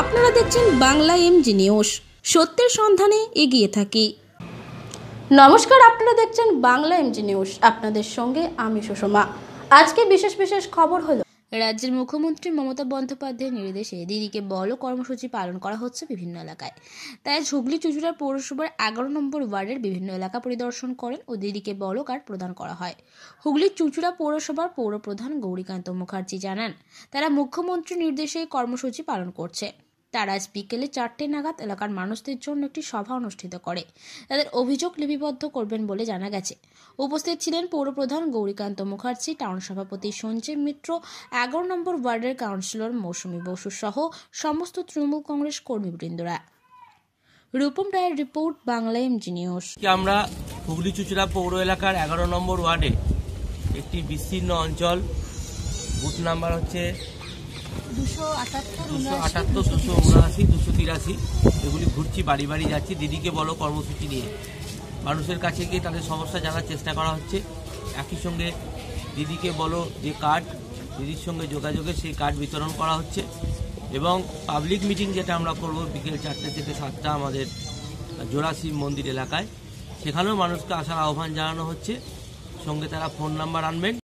আপনারা দেখছেন Bangla MG news সত্যের সন্ধানে এগিয়ে থাকি নমস্কার আপনারা দেখছেন বাংলা এমজি নিউজ আপনাদের সঙ্গে আমি সুষমা আজকে বিশেষ বিশেষ খবর হলো রাজ্যের মুখ্যমন্ত্রী মমতা বন্দ্যোপাধ্যায়ের নির্দেশে দিদিকে বল কর্মসূচি পালন করা হচ্ছে বিভিন্ন এলাকায় তাই ঝুগলি চুচুড়া পৌরসভার এগারো নম্বর ওয়ার্ডের বিভিন্ন এলাকা পরিদর্শন করেন ও দিদিকে বল কার্ড প্রদান করা হয় হুগলির চুচুড়া পৌরসভার পৌরপ্রধান গৌরীকান্ত মুখার্জি জানান তারা মুখ্যমন্ত্রীর নির্দেশে কর্মসূচি পালন করছে তারা আজ বিকেলে চারটে নাগাদ এলাকার মানুষদের জন্য একটি সভা অনুষ্ঠিত করে তাদের অভিযোগ লিপিবদ্ধ করবেন বলে জানা গেছে উপস্থিত ছিলেন পৌরপ্রধান গৌরীকান্ত মুখার্জি টাউন সভাপতি সঞ্জীব মিত্র এগারো নম্বর ওয়ার্ডের কাউন্সিলর মৌসুমী বসু সহ সমস্ত তৃণমূল কংগ্রেস কর্মীবৃন্দরা রূপম রায়ের রিপোর্ট বাংলা এমজি নিউজ আমরা হুগলি চুচুড়া পৌর এলাকার এগারো নম্বর ওয়ার্ডে একটি বিস্তীর্ণ অঞ্চল বুথ নাম্বার হচ্ছে দুশো আটাত্তর দুশো উনআশি দুশো তিরাশি এগুলি ঘুরছি বাড়ি বাড়ি যাচ্ছি দিদিকে বলো কর্মসূচি নিয়ে মানুষের কাছে গিয়ে তাদের সমস্যা জানার চেষ্টা করা হচ্ছে একই সঙ্গে দিদিকে বলো যে কার্ড দিদির সঙ্গে যোগাযোগে সেই কার্ড বিতরণ করা হচ্ছে এবং পাবলিক মিটিং যেটা আমরা করব বিকেল চারটে থেকে সাতটা আমাদের জোড়াশিব মন্দির এলাকায় সেখানেও মানুষকে আসার আহ্বান জানানো হচ্ছে সঙ্গে তারা ফোন নাম্বার আনবেন